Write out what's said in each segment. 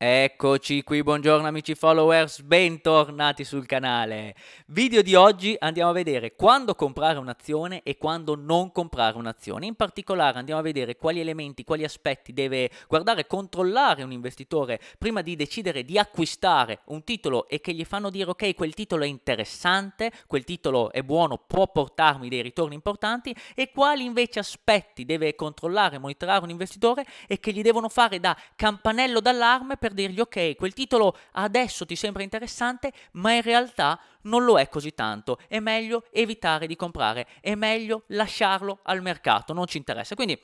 Eccoci qui, buongiorno amici followers, bentornati sul canale. Video di oggi andiamo a vedere quando comprare un'azione e quando non comprare un'azione. In particolare andiamo a vedere quali elementi, quali aspetti deve guardare, controllare un investitore prima di decidere di acquistare un titolo e che gli fanno dire ok, quel titolo è interessante, quel titolo è buono, può portarmi dei ritorni importanti e quali invece aspetti deve controllare, monitorare un investitore e che gli devono fare da campanello d'allarme per per dirgli ok, quel titolo adesso ti sembra interessante, ma in realtà non lo è così tanto, è meglio evitare di comprare, è meglio lasciarlo al mercato, non ci interessa. Quindi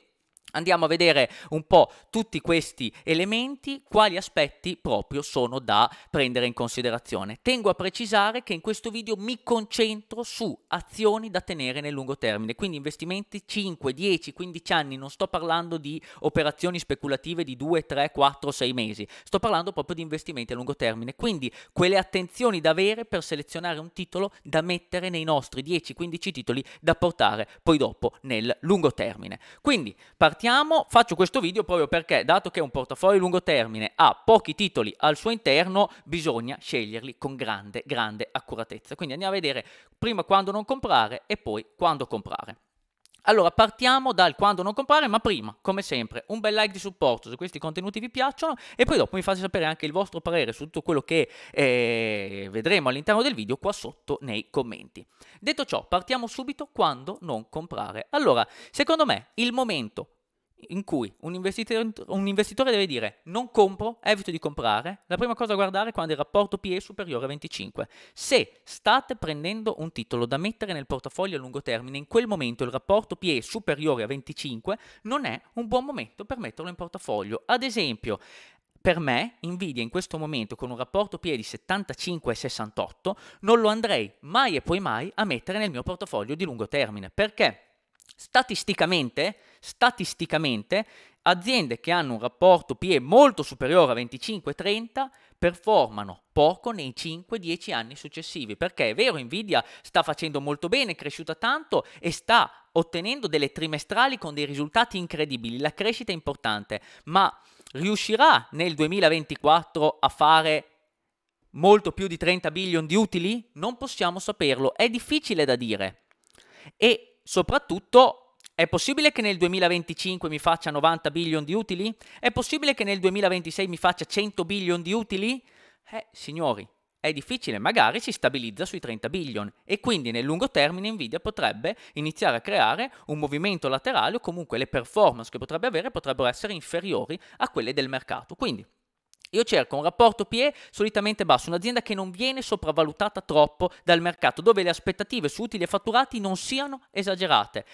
Andiamo a vedere un po' tutti questi elementi, quali aspetti proprio sono da prendere in considerazione. Tengo a precisare che in questo video mi concentro su azioni da tenere nel lungo termine, quindi investimenti 5, 10, 15 anni, non sto parlando di operazioni speculative di 2, 3, 4, 6 mesi, sto parlando proprio di investimenti a lungo termine, quindi quelle attenzioni da avere per selezionare un titolo da mettere nei nostri 10-15 titoli da portare poi dopo nel lungo termine. Quindi partiamo partiamo, faccio questo video proprio perché, dato che è un portafoglio a lungo termine ha pochi titoli al suo interno, bisogna sceglierli con grande, grande accuratezza. Quindi andiamo a vedere prima quando non comprare e poi quando comprare. Allora, partiamo dal quando non comprare, ma prima, come sempre, un bel like di supporto se questi contenuti vi piacciono e poi dopo mi fate sapere anche il vostro parere su tutto quello che eh, vedremo all'interno del video qua sotto nei commenti. Detto ciò, partiamo subito quando non comprare. Allora, secondo me il momento in cui un investitore, un investitore, deve dire non compro, evito di comprare, la prima cosa a guardare è quando il rapporto PE è superiore a 25. Se state prendendo un titolo da mettere nel portafoglio a lungo termine, in quel momento il rapporto PE è superiore a 25 non è un buon momento per metterlo in portafoglio. Ad esempio, per me, Nvidia in questo momento con un rapporto PE di 75 e 68 non lo andrei mai e poi mai a mettere nel mio portafoglio di lungo termine. Perché? Statisticamente statisticamente aziende che hanno un rapporto PE molto superiore a 25-30 performano poco nei 5-10 anni successivi, perché è vero Nvidia sta facendo molto bene, è cresciuta tanto e sta ottenendo delle trimestrali con dei risultati incredibili, la crescita è importante, ma riuscirà nel 2024 a fare molto più di 30 billion di utili? Non possiamo saperlo, è difficile da dire. E soprattutto è possibile che nel 2025 mi faccia 90 billion di utili? È possibile che nel 2026 mi faccia 100 billion di utili? Eh, signori, è difficile, magari si stabilizza sui 30 billion e quindi nel lungo termine Nvidia potrebbe iniziare a creare un movimento laterale o comunque le performance che potrebbe avere potrebbero essere inferiori a quelle del mercato. Quindi io cerco un rapporto PE solitamente basso, un'azienda che non viene sopravvalutata troppo dal mercato, dove le aspettative su utili e fatturati non siano esagerate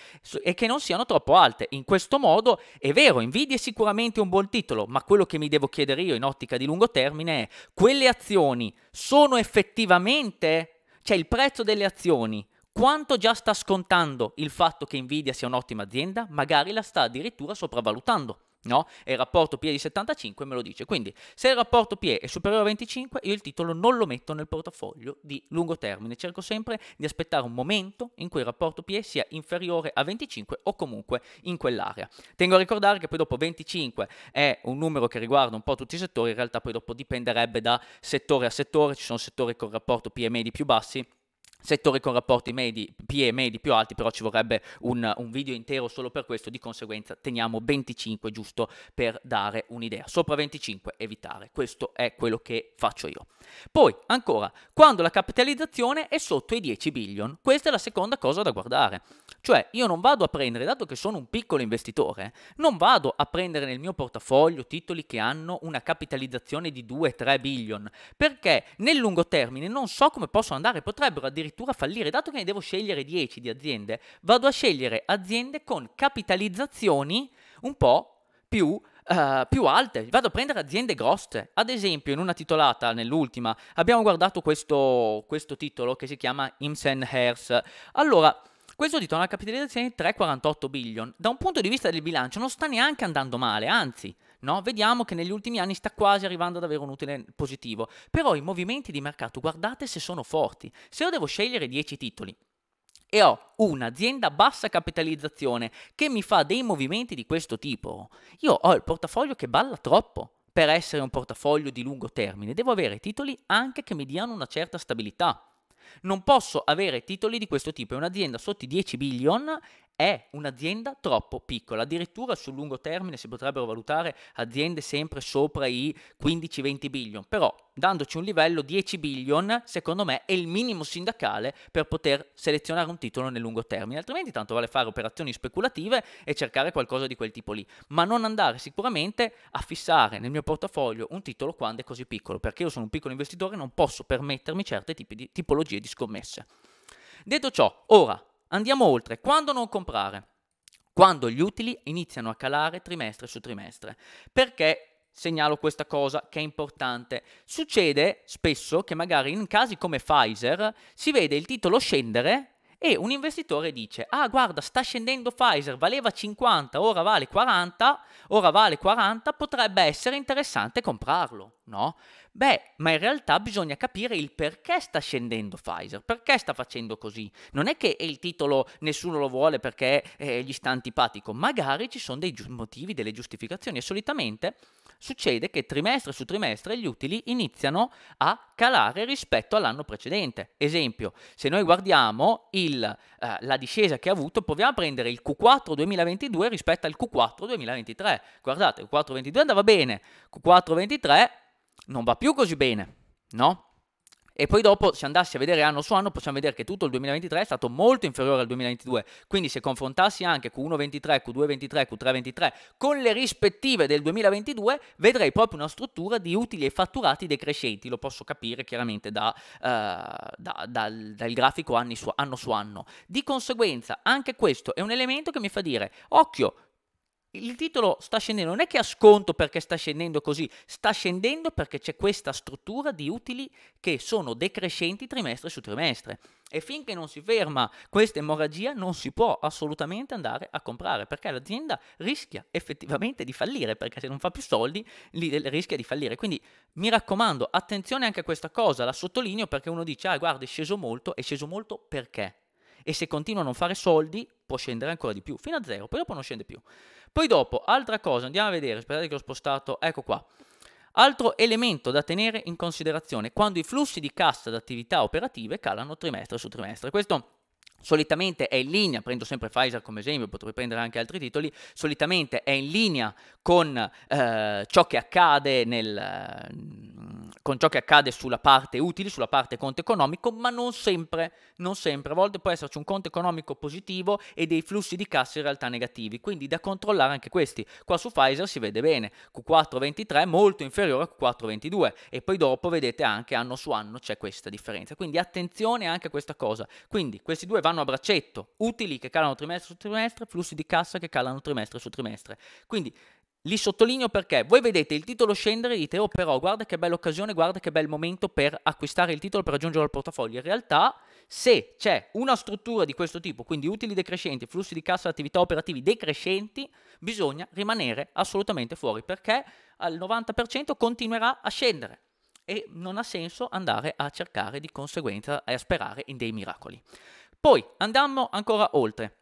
e che non siano troppo alte. In questo modo è vero, Nvidia è sicuramente un buon titolo, ma quello che mi devo chiedere io in ottica di lungo termine è quelle azioni sono effettivamente, cioè il prezzo delle azioni quanto già sta scontando il fatto che Nvidia sia un'ottima azienda, magari la sta addirittura sopravvalutando no? E il rapporto PE di 75 me lo dice. Quindi se il rapporto PE è superiore a 25, io il titolo non lo metto nel portafoglio di lungo termine. Cerco sempre di aspettare un momento in cui il rapporto PE sia inferiore a 25 o comunque in quell'area. Tengo a ricordare che poi dopo 25 è un numero che riguarda un po' tutti i settori, in realtà poi dopo dipenderebbe da settore a settore, ci sono settori con rapporto PMI di più bassi settori con rapporti medi, PE medi più alti, però ci vorrebbe un, un, video intero solo per questo, di conseguenza teniamo 25 giusto per dare un'idea. Sopra 25 evitare, questo è quello che faccio io. Poi, ancora, quando la capitalizzazione è sotto i 10 billion, questa è la seconda cosa da guardare. Cioè, io non vado a prendere, dato che sono un piccolo investitore, eh, non vado a prendere nel mio portafoglio titoli che hanno una capitalizzazione di 2-3 billion, perché nel lungo termine non so come possono andare, potrebbero addirittura fallire, dato che ne devo scegliere 10 di aziende, vado a scegliere aziende con capitalizzazioni un po' più Uh, più alte, vado a prendere aziende grosse. Ad esempio, in una titolata, nell'ultima, abbiamo guardato questo, questo titolo che si chiama Imsen Hers, Allora, questo titolo ha una capitalizzazione di 3,48 billion. Da un punto di vista del bilancio non sta neanche andando male, anzi, no? vediamo che negli ultimi anni sta quasi arrivando ad avere un utile positivo. Però i movimenti di mercato, guardate se sono forti. Se io devo scegliere 10 titoli e ho un'azienda a bassa capitalizzazione che mi fa dei movimenti di questo tipo, io ho il portafoglio che balla troppo per essere un portafoglio di lungo termine. Devo avere titoli anche che mi diano una certa stabilità. Non posso avere titoli di questo tipo. È un'azienda sotto i 10 billion è un'azienda troppo piccola, addirittura sul lungo termine si potrebbero valutare aziende sempre sopra i 15-20 billion, però dandoci un livello 10 billion secondo me è il minimo sindacale per poter selezionare un titolo nel lungo termine, altrimenti tanto vale fare operazioni speculative e cercare qualcosa di quel tipo lì, ma non andare sicuramente a fissare nel mio portafoglio un titolo quando è così piccolo, perché io sono un piccolo investitore e non posso permettermi certe di, tipologie di scommesse. Detto ciò, ora Andiamo oltre, quando non comprare? Quando gli utili iniziano a calare trimestre su trimestre. Perché segnalo questa cosa che è importante. Succede spesso che magari in casi come Pfizer si vede il titolo scendere e un investitore dice ah guarda sta scendendo Pfizer, valeva 50, ora vale 40, ora vale 40, potrebbe essere interessante comprarlo, no? Beh, ma in realtà bisogna capire il perché sta scendendo Pfizer, perché sta facendo così. Non è che il titolo nessuno lo vuole perché eh, gli sta antipatico, magari ci sono dei motivi, delle giustificazioni e solitamente succede che trimestre su trimestre gli utili iniziano a calare rispetto all'anno precedente. Esempio, se noi guardiamo il, eh, la discesa che ha avuto, proviamo a prendere il Q4 2022 rispetto al Q4 2023. Guardate, il Q4 2022 andava bene, Q4 2023 non va più così bene, no? E poi dopo, se andassi a vedere anno su anno, possiamo vedere che tutto il 2023 è stato molto inferiore al 2022. Quindi se confrontassi anche Q1-23, Q2-23, Q3-23 con le rispettive del 2022, vedrei proprio una struttura di utili e fatturati decrescenti. Lo posso capire chiaramente da, uh, da, dal, dal, grafico su, anno su anno. Di conseguenza, anche questo è un elemento che mi fa dire, occhio, il titolo sta scendendo, non è che ha sconto perché sta scendendo così, sta scendendo perché c'è questa struttura di utili che sono decrescenti trimestre su trimestre. E finché non si ferma questa emorragia non si può assolutamente andare a comprare perché l'azienda rischia effettivamente di fallire perché se non fa più soldi rischia di fallire. Quindi mi raccomando, attenzione anche a questa cosa, la sottolineo perché uno dice ah guarda è sceso molto, è sceso molto perché? e se continua a non fare soldi può scendere ancora di più, fino a zero, poi dopo non scende più. Poi dopo, altra cosa, andiamo a vedere, aspettate che l'ho spostato, ecco qua. Altro elemento da tenere in considerazione quando i flussi di cassa da attività operative calano trimestre su trimestre. Questo solitamente è in linea, prendo sempre Pfizer come esempio, potrei prendere anche altri titoli, solitamente è in linea con, eh, ciò, che accade nel, mm, con ciò che accade sulla parte utili, sulla parte conto economico, ma non sempre, non sempre, a volte può esserci un conto economico positivo e dei flussi di cassa in realtà negativi, quindi da controllare anche questi. Qua su Pfizer si vede bene, Q423 molto inferiore a Q422 e poi dopo vedete anche anno su anno c'è questa differenza, quindi attenzione anche a questa cosa. Quindi questi due vanno vanno a braccetto, utili che calano trimestre su trimestre, flussi di cassa che calano trimestre su trimestre. Quindi li sottolineo perché voi vedete il titolo scendere e dite oh però guarda che bella occasione, guarda che bel momento per acquistare il titolo per aggiungerlo al portafoglio. In realtà se c'è una struttura di questo tipo, quindi utili decrescenti, flussi di cassa, attività operativi decrescenti, bisogna rimanere assolutamente fuori perché al 90% continuerà a scendere e non ha senso andare a cercare di conseguenza e a sperare in dei miracoli. Poi andiamo ancora oltre.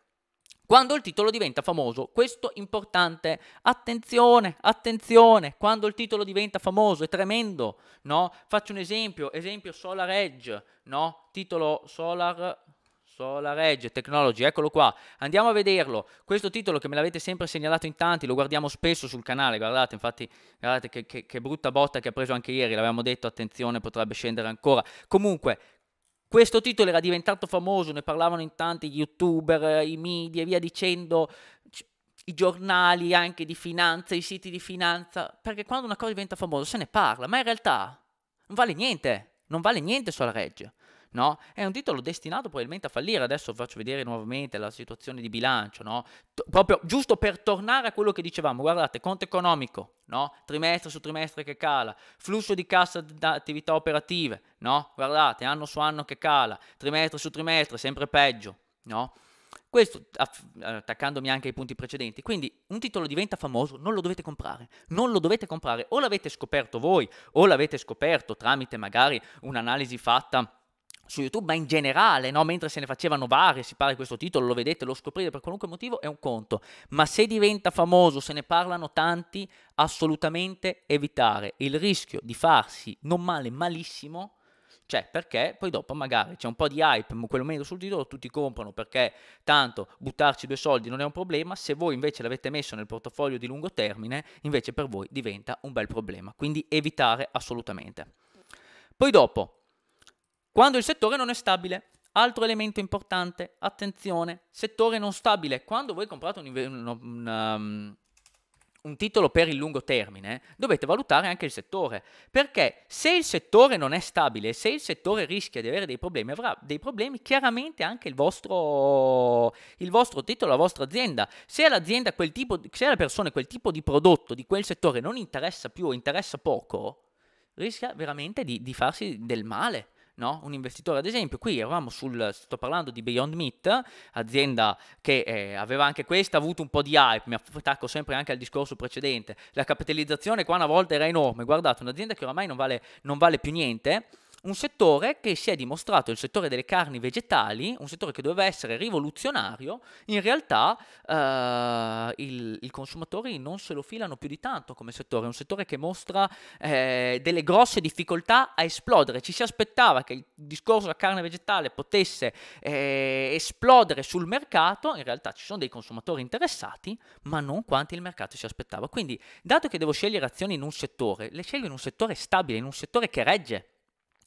Quando il titolo diventa famoso, questo importante, attenzione, attenzione, quando il titolo diventa famoso è tremendo, no? Faccio un esempio, esempio Solar Edge, no? Titolo Solar Solar Edge Technology, eccolo qua, andiamo a vederlo, questo titolo che me l'avete sempre segnalato in tanti, lo guardiamo spesso sul canale, guardate, infatti, guardate che, che, che brutta botta che ha preso anche ieri, l'avevamo detto, attenzione, potrebbe scendere ancora, comunque, questo titolo era diventato famoso, ne parlavano in tanti gli youtuber, i media e via dicendo, i giornali anche di finanza, i siti di finanza, perché quando una cosa diventa famosa se ne parla, ma in realtà non vale niente, non vale niente sulla reggia no? È un titolo destinato probabilmente a fallire, adesso faccio vedere nuovamente la situazione di bilancio, no? T- proprio giusto per tornare a quello che dicevamo, guardate, conto economico, no? Trimestre su trimestre che cala, flusso di cassa da attività operative, no? Guardate, anno su anno che cala, trimestre su trimestre, sempre peggio, no? Questo attaccandomi anche ai punti precedenti. Quindi un titolo diventa famoso, non lo dovete comprare. Non lo dovete comprare. O l'avete scoperto voi, o l'avete scoperto tramite magari un'analisi fatta su YouTube, ma in generale, no? mentre se ne facevano varie, si parla di questo titolo, lo vedete, lo scoprite per qualunque motivo, è un conto. Ma se diventa famoso, se ne parlano tanti, assolutamente evitare il rischio di farsi non male, malissimo. Cioè, perché poi dopo magari c'è un po' di hype, quello meno sul titolo, tutti comprano perché tanto buttarci due soldi non è un problema, se voi invece l'avete messo nel portafoglio di lungo termine, invece per voi diventa un bel problema. Quindi evitare assolutamente. Poi dopo, quando il settore non è stabile, altro elemento importante, attenzione, settore non stabile. Quando voi comprate un, un, un, um, un titolo per il lungo termine, dovete valutare anche il settore, perché se il settore non è stabile, se il settore rischia di avere dei problemi, avrà dei problemi chiaramente anche il vostro, il vostro titolo, la vostra azienda. Se all'azienda quel tipo, se alla persona quel tipo di prodotto di quel settore non interessa più o interessa poco, rischia veramente di, di farsi del male no? un investitore ad esempio, qui eravamo sul, sto parlando di Beyond Meat, azienda che eh, aveva anche questa, avuto un po' di hype, mi attacco sempre anche al discorso precedente, la capitalizzazione qua una volta era enorme, guardate un'azienda che oramai non vale, non vale più niente, un settore che si è dimostrato, il settore delle carni vegetali, un settore che doveva essere rivoluzionario, in realtà eh, il, i consumatori non se lo filano più di tanto come settore, è un settore che mostra eh, delle grosse difficoltà a esplodere. Ci si aspettava che il discorso della carne vegetale potesse eh, esplodere sul mercato, in realtà ci sono dei consumatori interessati, ma non quanti il mercato si aspettava. Quindi, dato che devo scegliere azioni in un settore, le scelgo in un settore stabile, in un settore che regge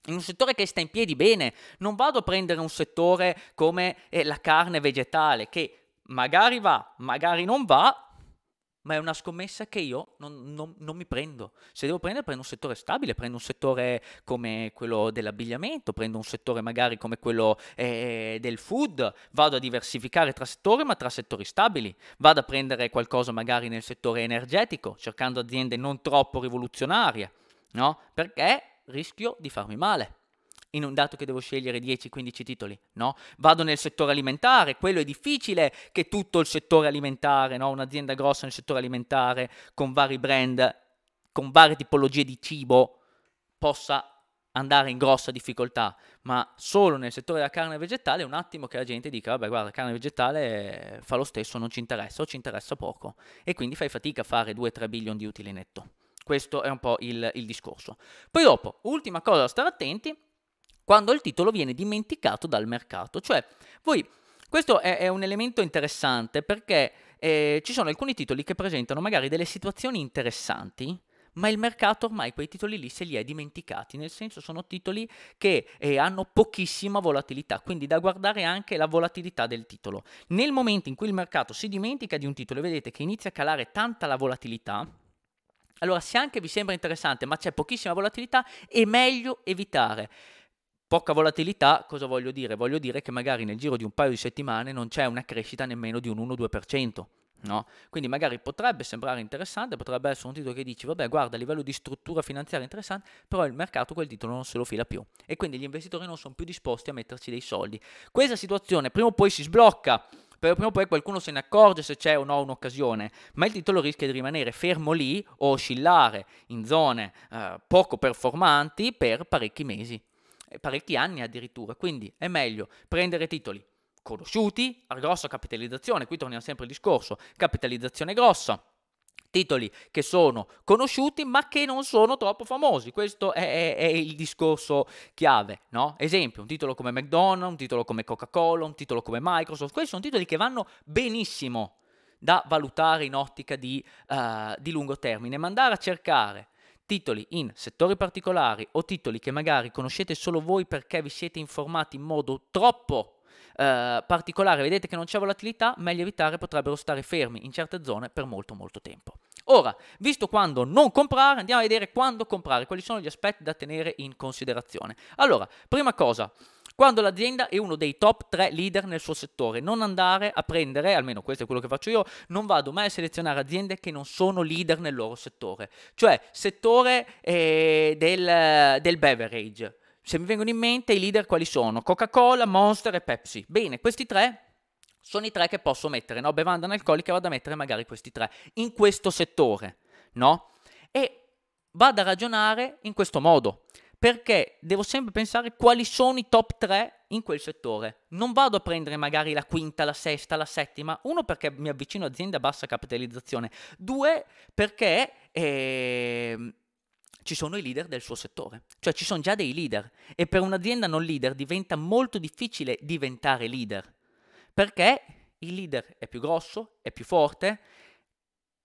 in un settore che sta in piedi bene, non vado a prendere un settore come eh, la carne vegetale che magari va, magari non va, ma è una scommessa che io non, non, non, mi prendo. Se devo prendere, prendo un settore stabile, prendo un settore come quello dell'abbigliamento, prendo un settore magari come quello eh, del food, vado a diversificare tra settori, ma tra settori stabili. Vado a prendere qualcosa magari nel settore energetico, cercando aziende non troppo rivoluzionarie, no? Perché rischio di farmi male in un dato che devo scegliere 10-15 titoli, no? Vado nel settore alimentare, quello è difficile che tutto il settore alimentare, no? Un'azienda grossa nel settore alimentare con vari brand, con varie tipologie di cibo possa andare in grossa difficoltà, ma solo nel settore della carne vegetale è un attimo che la gente dica vabbè guarda carne vegetale fa lo stesso, non ci interessa o ci interessa poco e quindi fai fatica a fare 2-3 billion di utile netto. Questo è un po' il, il discorso. Poi dopo, ultima cosa da stare attenti, quando il titolo viene dimenticato dal mercato. Cioè, voi, questo è, è un elemento interessante perché eh, ci sono alcuni titoli che presentano magari delle situazioni interessanti, ma il mercato ormai quei titoli lì se li è dimenticati, nel senso sono titoli che eh, hanno pochissima volatilità, quindi da guardare anche la volatilità del titolo. Nel momento in cui il mercato si dimentica di un titolo e vedete che inizia a calare tanta la volatilità, allora, se anche vi sembra interessante, ma c'è pochissima volatilità, è meglio evitare poca volatilità, cosa voglio dire? Voglio dire che magari nel giro di un paio di settimane non c'è una crescita nemmeno di un 1-2%. No? Quindi magari potrebbe sembrare interessante, potrebbe essere un titolo che dici, vabbè guarda, a livello di struttura finanziaria interessante, però il mercato quel titolo non se lo fila più e quindi gli investitori non sono più disposti a metterci dei soldi. Questa situazione prima o poi si sblocca, però prima o poi qualcuno se ne accorge se c'è o no un'occasione, ma il titolo rischia di rimanere fermo lì o oscillare in zone eh, poco performanti per parecchi mesi, eh, parecchi anni addirittura, quindi è meglio prendere titoli conosciuti, a grossa capitalizzazione, qui torniamo sempre al discorso, capitalizzazione grossa, titoli che sono conosciuti ma che non sono troppo famosi, questo è, è, è il discorso chiave, no? Esempio, un titolo come McDonald's, un titolo come Coca-Cola, un titolo come Microsoft, questi sono titoli che vanno benissimo da valutare in ottica di, uh, di lungo termine, ma andare a cercare titoli in settori particolari o titoli che magari conoscete solo voi perché vi siete informati in modo troppo eh, particolare, vedete che non c'è volatilità, meglio evitare, potrebbero stare fermi in certe zone per molto molto tempo. Ora, visto quando non comprare, andiamo a vedere quando comprare, quali sono gli aspetti da tenere in considerazione. Allora, prima cosa, quando l'azienda è uno dei top 3 leader nel suo settore. Non andare a prendere, almeno questo è quello che faccio io, non vado mai a selezionare aziende che non sono leader nel loro settore, cioè settore eh, del, del beverage se mi vengono in mente i leader quali sono? Coca-Cola, Monster e Pepsi. Bene, questi tre sono i tre che posso mettere, no? Bevanda analcolica vado a mettere magari questi tre in questo settore, no? E vado a ragionare in questo modo, perché devo sempre pensare quali sono i top tre in quel settore. Non vado a prendere magari la quinta, la sesta, la settima, uno perché mi avvicino a aziende a bassa capitalizzazione, due perché... Eh, ci sono i leader del suo settore, cioè ci sono già dei leader e per un'azienda non leader diventa molto difficile diventare leader, perché il leader è più grosso, è più forte,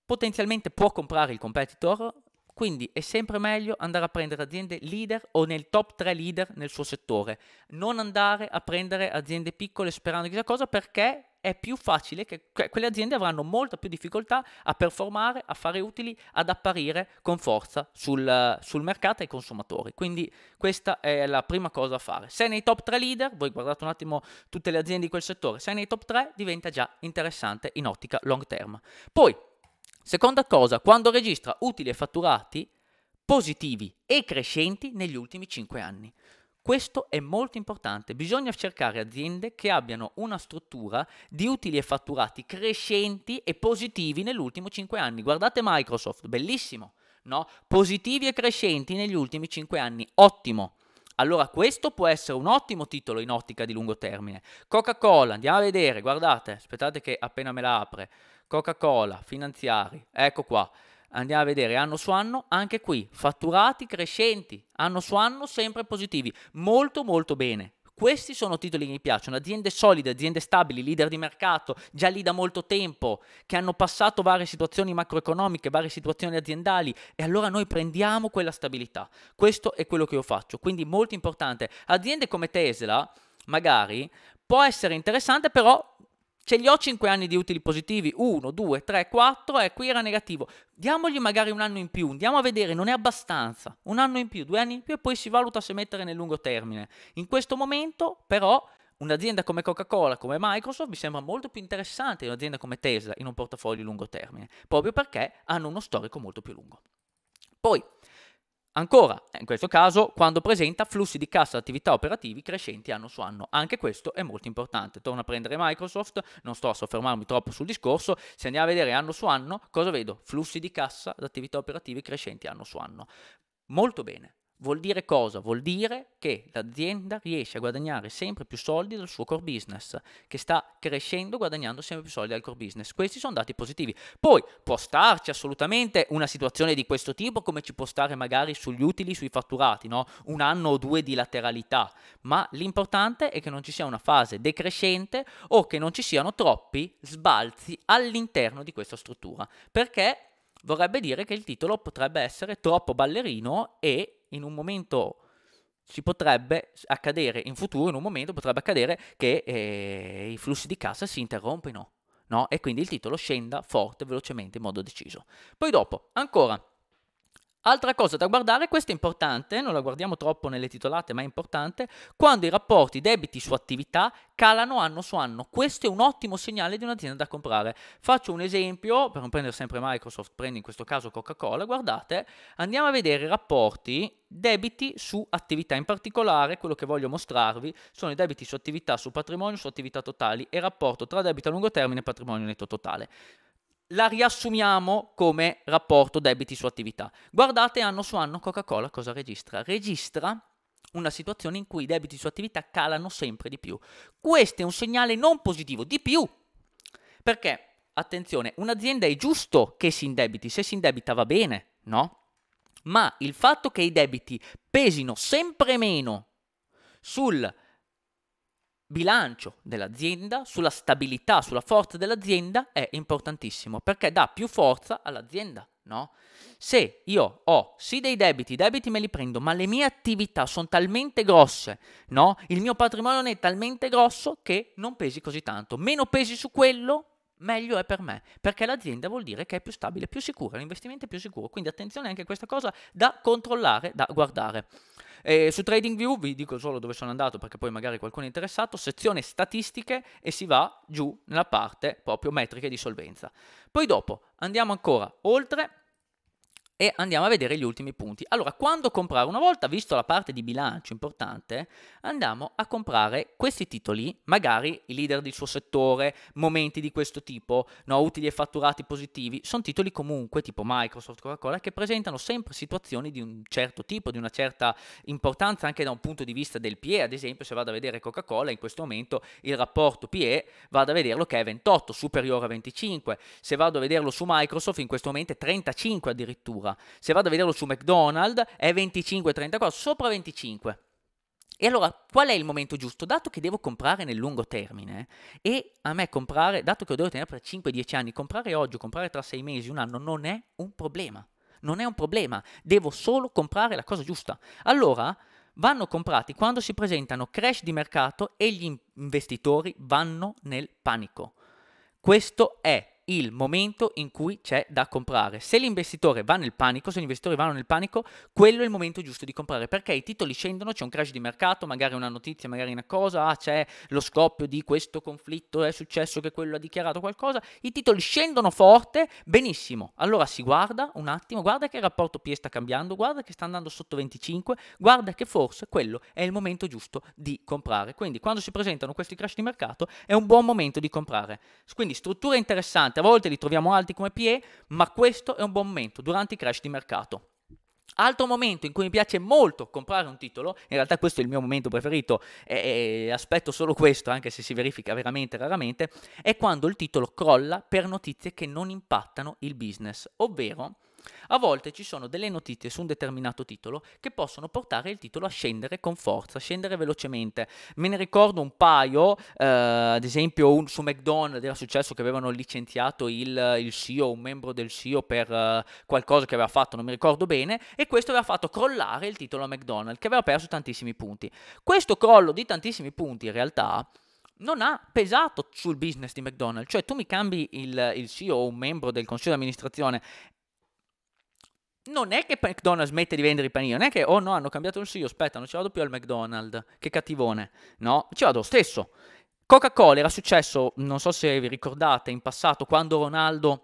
potenzialmente può comprare il competitor, quindi è sempre meglio andare a prendere aziende leader o nel top 3 leader nel suo settore, non andare a prendere aziende piccole sperando chissà cosa perché è più facile che cioè, quelle aziende avranno molta più difficoltà a performare, a fare utili, ad apparire con forza sul, sul mercato ai consumatori. Quindi questa è la prima cosa a fare. Se nei top 3 leader, voi guardate un attimo tutte le aziende di quel settore, se nei top 3 diventa già interessante in ottica long term. Poi, seconda cosa, quando registra utili e fatturati positivi e crescenti negli ultimi 5 anni. Questo è molto importante, bisogna cercare aziende che abbiano una struttura di utili e fatturati crescenti e positivi nell'ultimo 5 anni. Guardate Microsoft, bellissimo, no? Positivi e crescenti negli ultimi 5 anni, ottimo. Allora questo può essere un ottimo titolo in ottica di lungo termine. Coca-Cola, andiamo a vedere, guardate, aspettate che appena me la apre. Coca-Cola, finanziari, ecco qua andiamo a vedere anno su anno, anche qui fatturati crescenti, anno su anno sempre positivi, molto molto bene. Questi sono titoli che mi piacciono, aziende solide, aziende stabili, leader di mercato, già lì da molto tempo, che hanno passato varie situazioni macroeconomiche, varie situazioni aziendali e allora noi prendiamo quella stabilità. Questo è quello che io faccio, quindi molto importante. Aziende come Tesla, magari, può essere interessante, però Ce li ho 5 anni di utili positivi, 1, 2, 3, 4, e qui era negativo. Diamogli magari un anno in più, andiamo a vedere, non è abbastanza. Un anno in più, due anni in più e poi si valuta se mettere nel lungo termine. In questo momento, però, un'azienda come Coca-Cola, come Microsoft, mi sembra molto più interessante di un'azienda come Tesla in un portafoglio di lungo termine, proprio perché hanno uno storico molto più lungo. Poi, Ancora, eh, in questo caso, quando presenta flussi di cassa attività operativi crescenti anno su anno. Anche questo è molto importante. Torno a prendere Microsoft, non sto a soffermarmi troppo sul discorso, se andiamo a vedere anno su anno, cosa vedo? Flussi di cassa d'attività operativi crescenti anno su anno. Molto bene. Vuol dire cosa? Vuol dire che l'azienda riesce a guadagnare sempre più soldi dal suo core business, che sta crescendo guadagnando sempre più soldi dal core business. Questi sono dati positivi. Poi può starci assolutamente una situazione di questo tipo, come ci può stare magari sugli utili, sui fatturati, no? un anno o due di lateralità, ma l'importante è che non ci sia una fase decrescente o che non ci siano troppi sbalzi all'interno di questa struttura, perché vorrebbe dire che il titolo potrebbe essere troppo ballerino e in un momento si potrebbe accadere, in futuro, in un momento potrebbe accadere che eh, i flussi di cassa si interrompano, no? E quindi il titolo scenda forte, velocemente, in modo deciso. Poi dopo, ancora, Altra cosa da guardare, questo è importante, non la guardiamo troppo nelle titolate, ma è importante, quando i rapporti debiti su attività calano anno su anno. Questo è un ottimo segnale di un'azienda da comprare. Faccio un esempio, per non prendere sempre Microsoft, prendo in questo caso Coca-Cola, guardate, andiamo a vedere i rapporti debiti su attività, in particolare quello che voglio mostrarvi sono i debiti su attività, su patrimonio, su attività totali e rapporto tra debito a lungo termine e patrimonio netto totale la riassumiamo come rapporto debiti su attività. Guardate anno su anno Coca-Cola cosa registra. Registra una situazione in cui i debiti su attività calano sempre di più. Questo è un segnale non positivo, di più. Perché, attenzione, un'azienda è giusto che si indebiti, se si indebita va bene, no? Ma il fatto che i debiti pesino sempre meno sul bilancio dell'azienda, sulla stabilità, sulla forza dell'azienda è importantissimo perché dà più forza all'azienda, no? Se io ho sì dei debiti, i debiti me li prendo, ma le mie attività sono talmente grosse, no? Il mio patrimonio è talmente grosso che non pesi così tanto. Meno pesi su quello, meglio è per me, perché l'azienda vuol dire che è più stabile, più sicura, l'investimento è più sicuro. Quindi attenzione anche a questa cosa da controllare, da guardare. Eh, su TradingView vi dico solo dove sono andato perché poi magari qualcuno è interessato, sezione statistiche e si va giù nella parte proprio metriche di solvenza. Poi dopo andiamo ancora oltre e andiamo a vedere gli ultimi punti. Allora, quando comprare? Una volta visto la parte di bilancio importante, andiamo a comprare questi titoli, magari i leader del suo settore, momenti di questo tipo, no, utili e fatturati positivi, sono titoli comunque tipo Microsoft, Coca-Cola, che presentano sempre situazioni di un certo tipo, di una certa importanza anche da un punto di vista del PE, ad esempio se vado a vedere Coca-Cola in questo momento il rapporto PE vado a vederlo che è 28, superiore a 25, se vado a vederlo su Microsoft in questo momento è 35 addirittura, ora. Se vado a vederlo su McDonald's è 25,34, sopra 25. E allora qual è il momento giusto? Dato che devo comprare nel lungo termine e a me comprare, dato che lo devo tenere per 5-10 anni, comprare oggi, comprare tra 6 mesi, un anno, non è un problema. Non è un problema, devo solo comprare la cosa giusta. Allora vanno comprati quando si presentano crash di mercato e gli investitori vanno nel panico. Questo è il momento in cui c'è da comprare. Se l'investitore va nel panico, se gli investitori vanno nel panico, quello è il momento giusto di comprare perché i titoli scendono, c'è un crash di mercato, magari una notizia, magari una cosa, ah, c'è lo scoppio di questo conflitto, è successo che quello ha dichiarato qualcosa, i titoli scendono forte, benissimo. Allora si guarda un attimo, guarda che il rapporto PE sta cambiando, guarda che sta andando sotto 25, guarda che forse quello è il momento giusto di comprare. Quindi quando si presentano questi crash di mercato è un buon momento di comprare. Quindi strutture interessanti tante volte li troviamo alti come PE, ma questo è un buon momento durante i crash di mercato. Altro momento in cui mi piace molto comprare un titolo, in realtà questo è il mio momento preferito e, aspetto solo questo, anche se si verifica veramente raramente, è quando il titolo crolla per notizie che non impattano il business, ovvero a volte ci sono delle notizie su un determinato titolo che possono portare il titolo a scendere con forza, a scendere velocemente. Me ne ricordo un paio, eh, ad esempio un, su McDonald's era successo che avevano licenziato il, il CEO, un membro del CEO per eh, qualcosa che aveva fatto, non mi ricordo bene, e questo aveva fatto crollare il titolo a McDonald's che aveva perso tantissimi punti. Questo crollo di tantissimi punti in realtà non ha pesato sul business di McDonald's, cioè tu mi cambi il, il CEO, un membro del consiglio di amministrazione non è che McDonald's smette di vendere i panini, non è che, oh no, hanno cambiato il CEO, aspetta, non ci vado più al McDonald's, che cattivone, no, ci vado lo stesso. Coca-Cola era successo, non so se vi ricordate, in passato, quando Ronaldo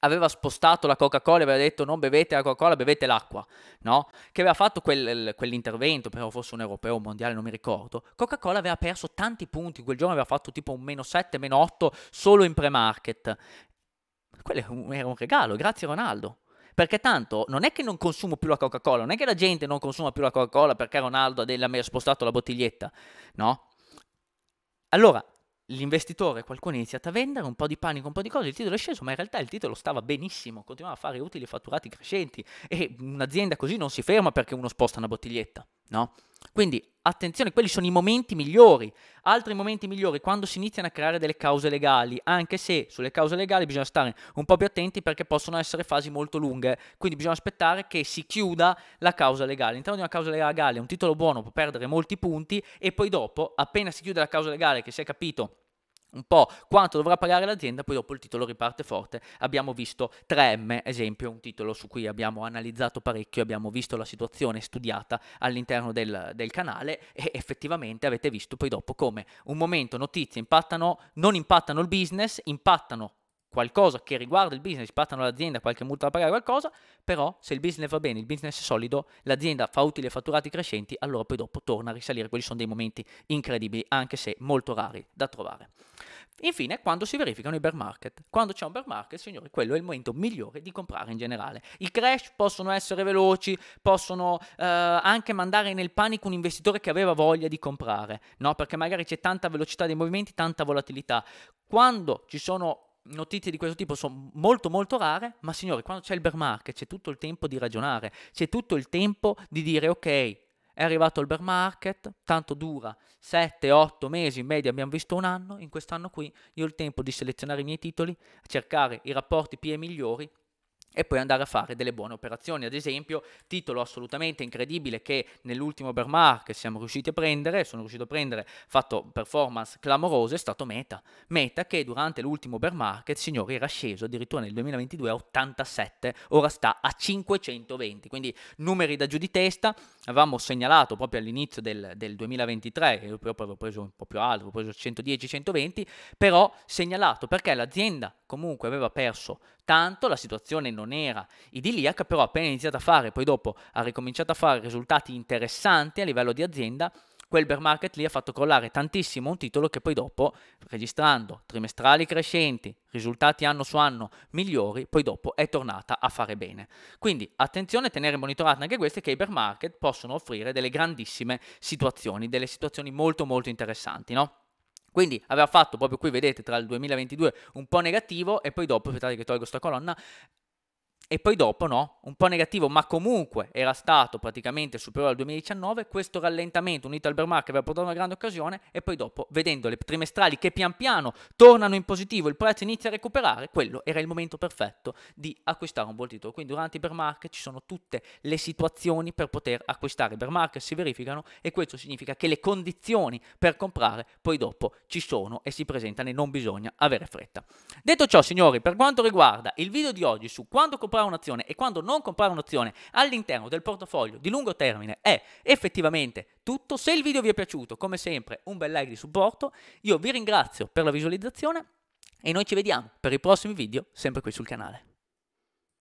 aveva spostato la Coca-Cola e aveva detto non bevete la Coca-Cola, bevete l'acqua, no? Che aveva fatto quel, quell'intervento, però fosse un europeo, un mondiale, non mi ricordo. Coca-Cola aveva perso tanti punti, quel giorno aveva fatto tipo un meno 7, meno 8 solo in pre-market. Quello era un regalo, grazie Ronaldo. Perché tanto non è che non consumo più la Coca-Cola, non è che la gente non consuma più la Coca-Cola perché Ronaldo mi ha spostato la bottiglietta, no? Allora, l'investitore, qualcuno ha iniziato a vendere, un po' di panico, un po' di cose, il titolo è sceso, ma in realtà il titolo stava benissimo, continuava a fare utili e fatturati crescenti e un'azienda così non si ferma perché uno sposta una bottiglietta, no? Quindi attenzione, quelli sono i momenti migliori. Altri momenti migliori quando si iniziano a creare delle cause legali, anche se sulle cause legali bisogna stare un po' più attenti perché possono essere fasi molto lunghe, quindi bisogna aspettare che si chiuda la causa legale. All'interno di una causa legale un titolo buono può perdere molti punti e poi dopo, appena si chiude la causa legale, che si è capito un po' quanto dovrà pagare l'azienda, poi dopo il titolo riparte forte. Abbiamo visto 3M, esempio, un titolo su cui abbiamo analizzato parecchio, abbiamo visto la situazione studiata all'interno del, del canale e effettivamente avete visto poi dopo come un momento notizie impattano, non impattano il business, impattano qualcosa che riguarda il business, partano l'azienda, qualche multa da pagare, qualcosa, però se il business va bene, il business è solido, l'azienda fa utili e fatturati crescenti, allora poi dopo torna a risalire, quelli sono dei momenti incredibili, anche se molto rari da trovare. Infine, quando si verificano i bear market. Quando c'è un bear market, signori, quello è il momento migliore di comprare in generale. I crash possono essere veloci, possono eh, anche mandare nel panico un investitore che aveva voglia di comprare, no? Perché magari c'è tanta velocità dei movimenti, tanta volatilità. Quando ci sono notizie di questo tipo sono molto molto rare, ma signori, quando c'è il bear market c'è tutto il tempo di ragionare, c'è tutto il tempo di dire ok, è arrivato il bear market, tanto dura 7-8 mesi, in media abbiamo visto un anno, in quest'anno qui io ho il tempo di selezionare i miei titoli, cercare i rapporti PE migliori e poi andare a fare delle buone operazioni. Ad esempio, titolo assolutamente incredibile che nell'ultimo bear market siamo riusciti a prendere, sono riuscito a prendere, fatto performance clamorose, è stato Meta. Meta che durante l'ultimo bear market, signori, era sceso addirittura nel 2022 a 87, ora sta a 520. Quindi numeri da giù di testa, avevamo segnalato proprio all'inizio del, del 2023, io proprio avevo preso un po' più alto, avevo preso 110-120, però segnalato perché l'azienda comunque aveva perso Tanto la situazione non era idilliaca, però appena iniziata a fare, poi dopo ha ricominciato a fare risultati interessanti a livello di azienda, quel bear market lì ha fatto crollare tantissimo un titolo che poi dopo, registrando trimestrali crescenti, risultati anno su anno migliori, poi dopo è tornata a fare bene. Quindi attenzione a tenere monitorate anche queste che i bear market possono offrire delle grandissime situazioni, delle situazioni molto molto interessanti, no? Quindi aveva fatto proprio qui, vedete, tra il 2022 un po' negativo e poi dopo, aspettate che tolgo questa colonna, e poi dopo no, un po' negativo, ma comunque era stato praticamente superiore al 2019, questo rallentamento unito al bear market aveva portato una grande occasione e poi dopo vedendo le trimestrali che pian piano tornano in positivo, il prezzo inizia a recuperare, quello era il momento perfetto di acquistare un buon titolo. Quindi durante i bear market ci sono tutte le situazioni per poter acquistare, i bear market si verificano e questo significa che le condizioni per comprare poi dopo ci sono e si presentano e non bisogna avere fretta. Detto ciò signori, per quanto riguarda il video di oggi su quando comprare comprare un'azione e quando non comprare un'azione all'interno del portafoglio di lungo termine è effettivamente tutto. Se il video vi è piaciuto, come sempre, un bel like di supporto. Io vi ringrazio per la visualizzazione e noi ci vediamo per i prossimi video sempre qui sul canale.